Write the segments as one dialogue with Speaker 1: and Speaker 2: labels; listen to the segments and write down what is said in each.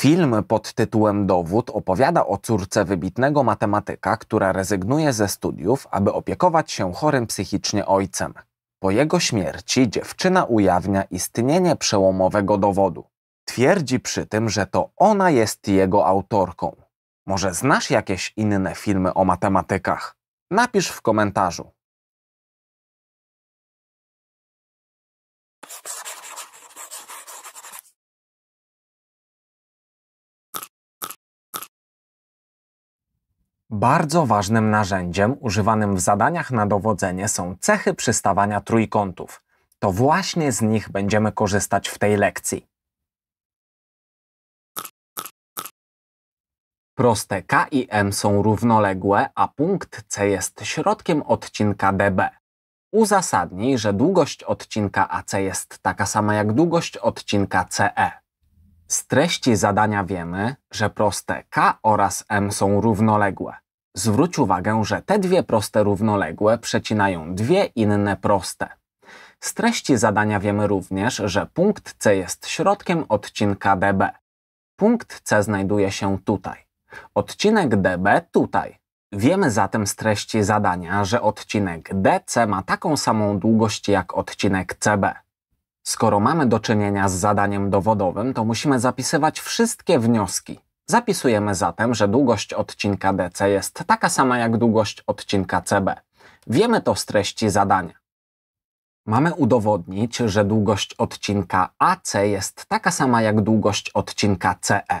Speaker 1: Film pod tytułem Dowód opowiada o córce wybitnego matematyka, która rezygnuje ze studiów, aby opiekować się chorym psychicznie ojcem. Po jego śmierci dziewczyna ujawnia istnienie przełomowego dowodu. Twierdzi przy tym, że to ona jest jego autorką. Może znasz jakieś inne filmy o matematykach? Napisz w komentarzu. Bardzo ważnym narzędziem używanym w zadaniach na dowodzenie są cechy przystawania trójkątów. To właśnie z nich będziemy korzystać w tej lekcji. Proste K i M są równoległe, a punkt C jest środkiem odcinka DB. Uzasadnij, że długość odcinka AC jest taka sama jak długość odcinka CE. Z treści zadania wiemy, że proste K oraz M są równoległe. Zwróć uwagę, że te dwie proste równoległe przecinają dwie inne proste. Z treści zadania wiemy również, że punkt C jest środkiem odcinka DB. Punkt C znajduje się tutaj. Odcinek DB tutaj. Wiemy zatem z treści zadania, że odcinek DC ma taką samą długość jak odcinek CB. Skoro mamy do czynienia z zadaniem dowodowym, to musimy zapisywać wszystkie wnioski. Zapisujemy zatem, że długość odcinka DC jest taka sama jak długość odcinka CB. Wiemy to z treści zadania. Mamy udowodnić, że długość odcinka AC jest taka sama jak długość odcinka CE.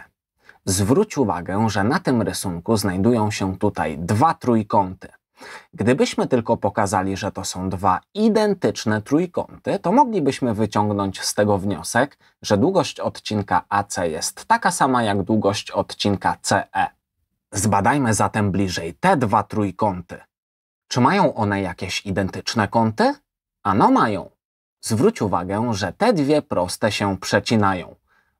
Speaker 1: Zwróć uwagę, że na tym rysunku znajdują się tutaj dwa trójkąty. Gdybyśmy tylko pokazali, że to są dwa identyczne trójkąty, to moglibyśmy wyciągnąć z tego wniosek, że długość odcinka AC jest taka sama jak długość odcinka CE. Zbadajmy zatem bliżej te dwa trójkąty. Czy mają one jakieś identyczne kąty? Ano mają. Zwróć uwagę, że te dwie proste się przecinają.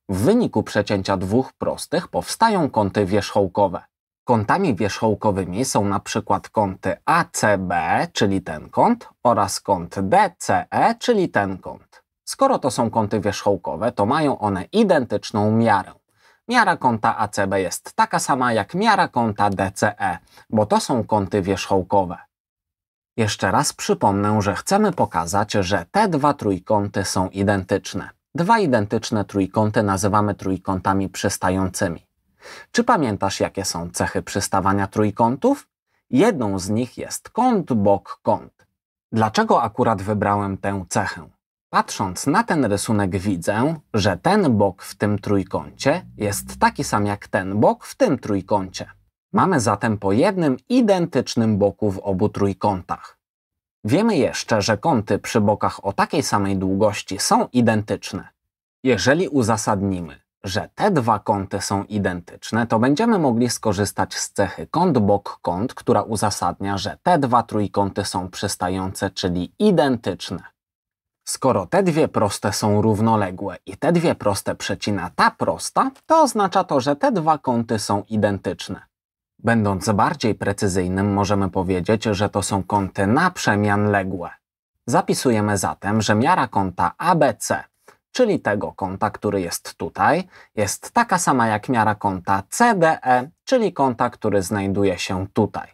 Speaker 1: W wyniku przecięcia dwóch prostych powstają kąty wierzchołkowe. Kątami wierzchołkowymi są na przykład kąty ACB, czyli ten kąt, oraz kąt DCE, czyli ten kąt. Skoro to są kąty wierzchołkowe, to mają one identyczną miarę. Miara kąta ACB jest taka sama jak miara kąta DCE, bo to są kąty wierzchołkowe. Jeszcze raz przypomnę, że chcemy pokazać, że te dwa trójkąty są identyczne. Dwa identyczne trójkąty nazywamy trójkątami przystającymi. Czy pamiętasz, jakie są cechy przystawania trójkątów? Jedną z nich jest kąt, bok, kąt. Dlaczego akurat wybrałem tę cechę? Patrząc na ten rysunek widzę, że ten bok w tym trójkącie jest taki sam jak ten bok w tym trójkącie. Mamy zatem po jednym identycznym boku w obu trójkątach. Wiemy jeszcze, że kąty przy bokach o takiej samej długości są identyczne. Jeżeli uzasadnimy, że te dwa kąty są identyczne, to będziemy mogli skorzystać z cechy kąt bok kąt, która uzasadnia, że te dwa trójkąty są przystające, czyli identyczne. Skoro te dwie proste są równoległe i te dwie proste przecina ta prosta, to oznacza to, że te dwa kąty są identyczne. Będąc bardziej precyzyjnym, możemy powiedzieć, że to są kąty naprzemianległe. Zapisujemy zatem, że miara kąta ABC czyli tego kąta, który jest tutaj, jest taka sama jak miara kąta CDE, czyli kąta, który znajduje się tutaj.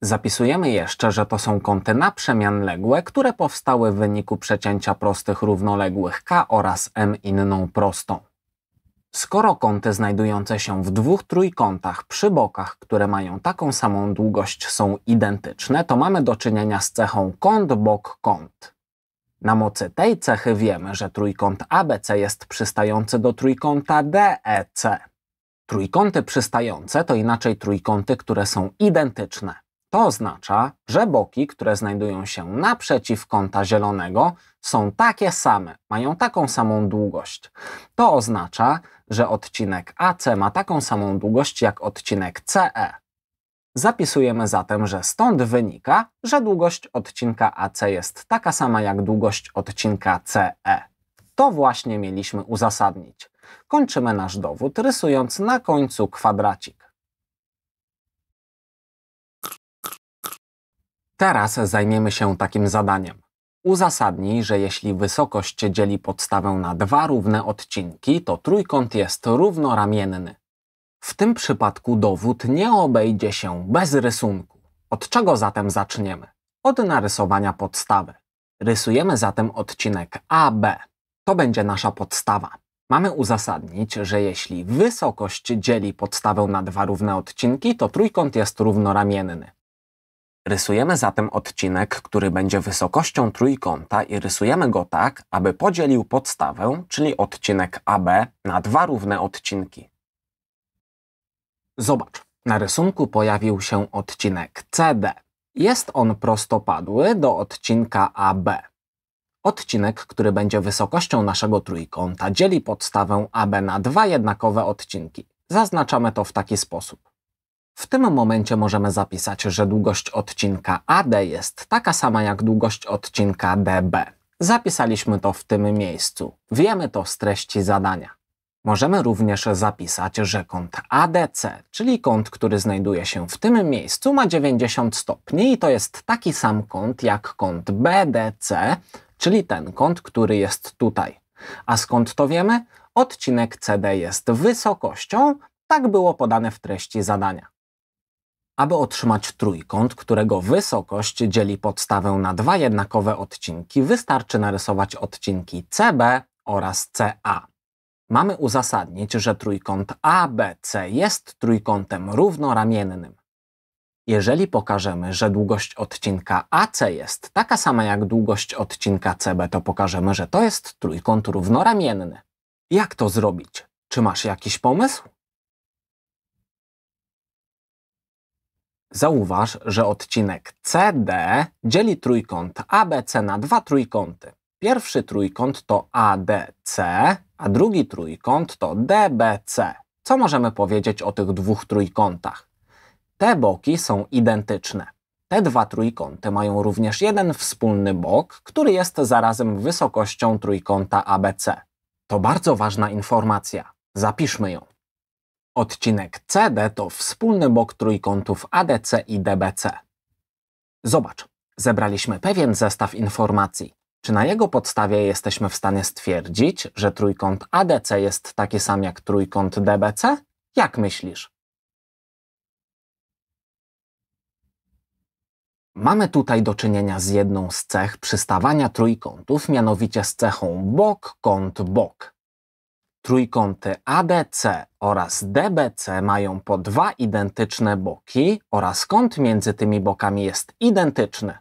Speaker 1: Zapisujemy jeszcze, że to są kąty naprzemianległe, które powstały w wyniku przecięcia prostych równoległych K oraz M inną prostą. Skoro kąty znajdujące się w dwóch trójkątach przy bokach, które mają taką samą długość, są identyczne, to mamy do czynienia z cechą kąt bok kąt. Na mocy tej cechy wiemy, że trójkąt ABC jest przystający do trójkąta DEC. Trójkąty przystające to inaczej trójkąty, które są identyczne. To oznacza, że boki, które znajdują się naprzeciw kąta zielonego, są takie same, mają taką samą długość. To oznacza, że odcinek AC ma taką samą długość jak odcinek CE. Zapisujemy zatem, że stąd wynika, że długość odcinka AC jest taka sama jak długość odcinka CE. To właśnie mieliśmy uzasadnić. Kończymy nasz dowód rysując na końcu kwadracik. Teraz zajmiemy się takim zadaniem. Uzasadnij, że jeśli wysokość dzieli podstawę na dwa równe odcinki, to trójkąt jest równoramienny. W tym przypadku dowód nie obejdzie się bez rysunku. Od czego zatem zaczniemy? Od narysowania podstawy. Rysujemy zatem odcinek AB. To będzie nasza podstawa. Mamy uzasadnić, że jeśli wysokość dzieli podstawę na dwa równe odcinki, to trójkąt jest równoramienny. Rysujemy zatem odcinek, który będzie wysokością trójkąta i rysujemy go tak, aby podzielił podstawę, czyli odcinek AB, na dwa równe odcinki. Zobacz, na rysunku pojawił się odcinek CD. Jest on prostopadły do odcinka AB. Odcinek, który będzie wysokością naszego trójkąta, dzieli podstawę AB na dwa jednakowe odcinki. Zaznaczamy to w taki sposób. W tym momencie możemy zapisać, że długość odcinka AD jest taka sama jak długość odcinka DB. Zapisaliśmy to w tym miejscu. Wiemy to z treści zadania. Możemy również zapisać, że kąt ADC, czyli kąt, który znajduje się w tym miejscu, ma 90 stopni i to jest taki sam kąt jak kąt BDC, czyli ten kąt, który jest tutaj. A skąd to wiemy? Odcinek CD jest wysokością, tak było podane w treści zadania. Aby otrzymać trójkąt, którego wysokość dzieli podstawę na dwa jednakowe odcinki, wystarczy narysować odcinki CB oraz CA mamy uzasadnić, że trójkąt ABC jest trójkątem równoramiennym. Jeżeli pokażemy, że długość odcinka AC jest taka sama jak długość odcinka CB, to pokażemy, że to jest trójkąt równoramienny. Jak to zrobić? Czy masz jakiś pomysł? Zauważ, że odcinek CD dzieli trójkąt ABC na dwa trójkąty. Pierwszy trójkąt to ADC, a drugi trójkąt to DBC. Co możemy powiedzieć o tych dwóch trójkątach? Te boki są identyczne. Te dwa trójkąty mają również jeden wspólny bok, który jest zarazem wysokością trójkąta ABC. To bardzo ważna informacja. Zapiszmy ją. Odcinek CD to wspólny bok trójkątów ADC i DBC. Zobacz, zebraliśmy pewien zestaw informacji. Czy na jego podstawie jesteśmy w stanie stwierdzić, że trójkąt ADC jest taki sam jak trójkąt DBC? Jak myślisz? Mamy tutaj do czynienia z jedną z cech przystawania trójkątów, mianowicie z cechą bok, kąt, bok. Trójkąty ADC oraz DBC mają po dwa identyczne boki oraz kąt między tymi bokami jest identyczny.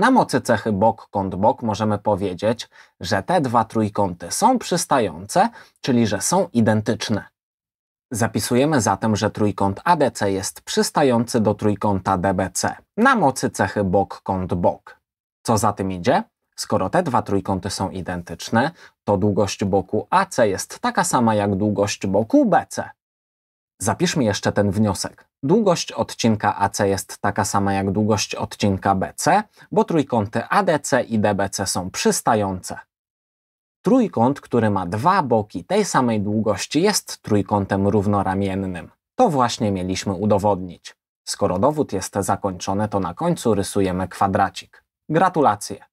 Speaker 1: Na mocy cechy bok-kąt-bok możemy powiedzieć, że te dwa trójkąty są przystające, czyli że są identyczne. Zapisujemy zatem, że trójkąt ABC jest przystający do trójkąta DBC na mocy cechy bok-kąt-bok. Co za tym idzie? Skoro te dwa trójkąty są identyczne, to długość boku AC jest taka sama jak długość boku BC. Zapiszmy jeszcze ten wniosek. Długość odcinka AC jest taka sama jak długość odcinka BC, bo trójkąty ADC i DBC są przystające. Trójkąt, który ma dwa boki tej samej długości, jest trójkątem równoramiennym. To właśnie mieliśmy udowodnić. Skoro dowód jest zakończony, to na końcu rysujemy kwadracik. Gratulacje!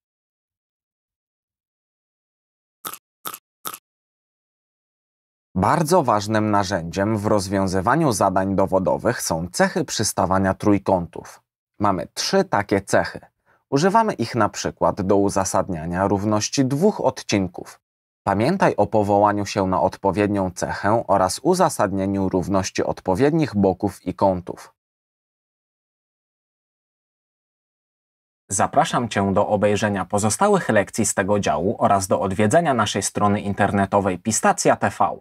Speaker 1: Bardzo ważnym narzędziem w rozwiązywaniu zadań dowodowych są cechy przystawania trójkątów. Mamy trzy takie cechy. Używamy ich na przykład do uzasadniania równości dwóch odcinków. Pamiętaj o powołaniu się na odpowiednią cechę oraz uzasadnieniu równości odpowiednich boków i kątów. Zapraszam Cię do obejrzenia pozostałych lekcji z tego działu oraz do odwiedzenia naszej strony internetowej Pistacja TV.